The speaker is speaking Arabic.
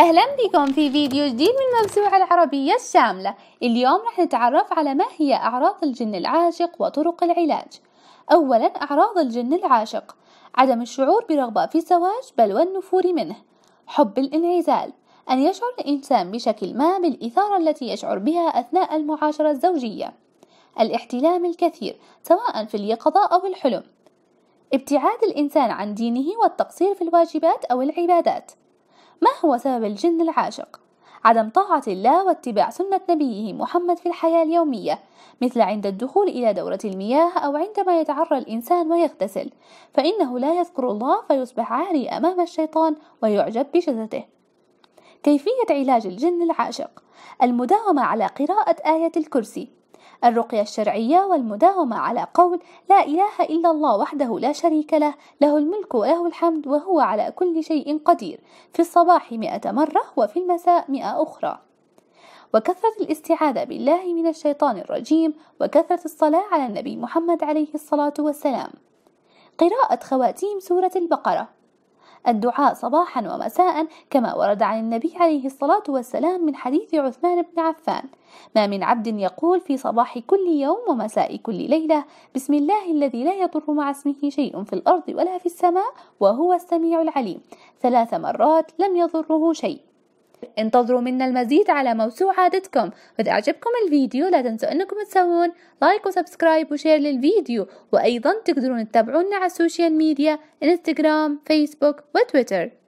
أهلا بكم في فيديو جديد من موسوعة العربية الشاملة اليوم رح نتعرف على ما هي أعراض الجن العاشق وطرق العلاج أولا أعراض الجن العاشق عدم الشعور برغبة في الزواج بل والنفور منه حب الانعزال أن يشعر الإنسان بشكل ما بالإثارة التي يشعر بها أثناء المعاشرة الزوجية الاحتلام الكثير سواء في اليقظة أو الحلم ابتعاد الإنسان عن دينه والتقصير في الواجبات أو العبادات ما هو سبب الجن العاشق عدم طاعة الله واتباع سنة نبيه محمد في الحياة اليومية مثل عند الدخول إلى دورة المياه أو عندما يتعرى الإنسان ويغتسل فإنه لا يذكر الله فيصبح عاري أمام الشيطان ويعجب بشتته كيفية علاج الجن العاشق المداومة على قراءة آية الكرسي الرقية الشرعية والمداومة على قول لا إله إلا الله وحده لا شريك له له الملك وله الحمد وهو على كل شيء قدير في الصباح مئة مرة وفي المساء مئة أخرى وكثرة الاستعاذة بالله من الشيطان الرجيم وكثرة الصلاة على النبي محمد عليه الصلاة والسلام قراءة خواتيم سورة البقرة الدعاء صباحا ومساء كما ورد عن النبي عليه الصلاة والسلام من حديث عثمان بن عفان ما من عبد يقول في صباح كل يوم ومساء كل ليلة بسم الله الذي لا يضر مع اسمه شيء في الأرض ولا في السماء وهو السميع العليم ثلاث مرات لم يضره شيء انتظروا منا المزيد على موسوعة عادتكم وإذا أعجبكم الفيديو لا تنسوا أنكم تسوون لايك وسبسكرايب وشير للفيديو وأيضا تقدرون تتابعونا على السوشيال ميديا انستغرام فيسبوك وتويتر